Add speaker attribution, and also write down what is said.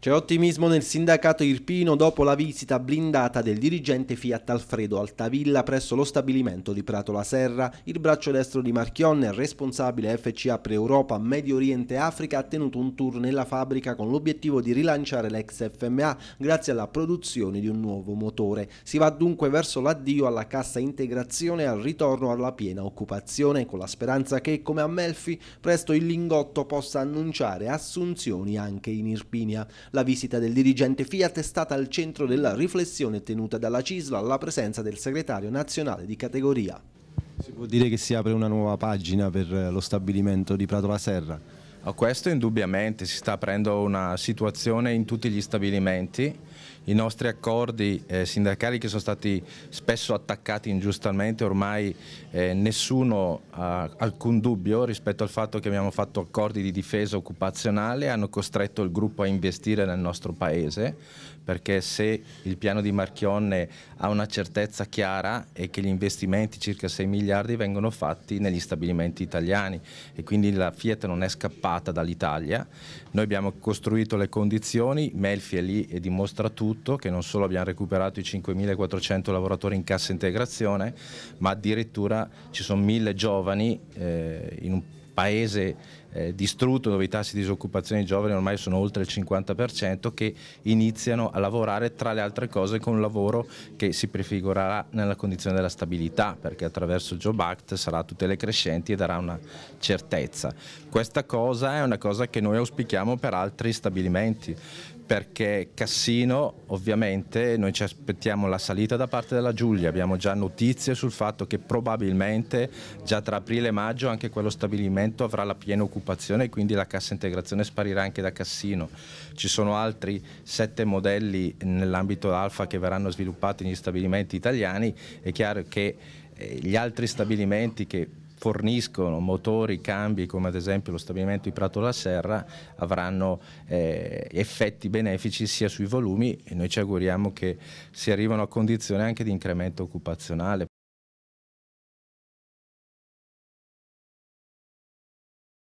Speaker 1: C'è ottimismo nel sindacato irpino dopo la visita blindata del dirigente Fiat Alfredo Altavilla presso lo stabilimento di Prato la Serra. Il braccio destro di Marchionne, responsabile FCA Pre Europa Medio Oriente e Africa, ha tenuto un tour nella fabbrica con l'obiettivo di rilanciare l'ex FMA grazie alla produzione di un nuovo motore. Si va dunque verso l'addio alla cassa integrazione e al ritorno alla piena occupazione con la speranza che, come a Melfi, presto il lingotto possa annunciare assunzioni anche in Irpinia. La visita del dirigente Fiat è stata al centro della riflessione tenuta dalla CISLA alla presenza del segretario nazionale di categoria.
Speaker 2: Si può dire che si apre una nuova pagina per eh, lo stabilimento di Prato La Serra?
Speaker 3: Questo indubbiamente, si sta aprendo una situazione in tutti gli stabilimenti i nostri accordi eh, sindacali che sono stati spesso attaccati ingiustamente, ormai eh, nessuno ha alcun dubbio rispetto al fatto che abbiamo fatto accordi di difesa occupazionale, hanno costretto il gruppo a investire nel nostro paese, perché se il piano di Marchionne ha una certezza chiara è che gli investimenti, circa 6 miliardi, vengono fatti negli stabilimenti italiani e quindi la Fiat non è scappata dall'Italia. Noi abbiamo costruito le condizioni, Melfi è lì e dimostra soprattutto che non solo abbiamo recuperato i 5.400 lavoratori in cassa integrazione, ma addirittura ci sono 1.000 giovani eh, in un paese eh, distrutto, dove i tassi di disoccupazione dei giovani ormai sono oltre il 50%, che iniziano a lavorare tra le altre cose con un lavoro che si prefigurerà nella condizione della stabilità, perché attraverso il Job Act sarà tutte le crescenti e darà una certezza. Questa cosa è una cosa che noi auspichiamo per altri stabilimenti, perché Cassino ovviamente noi ci aspettiamo la salita da parte della Giulia, abbiamo già notizie sul fatto che probabilmente già tra aprile e maggio anche quello stabilimento avrà la piena occupazione occupazione e quindi la cassa integrazione sparirà anche da Cassino. Ci sono altri sette modelli nell'ambito alfa che verranno sviluppati negli stabilimenti italiani, è chiaro che eh, gli altri stabilimenti che forniscono motori, cambi come ad esempio lo stabilimento di Prato la Serra avranno eh, effetti benefici sia sui volumi e noi ci auguriamo che si arrivino a condizioni anche di incremento occupazionale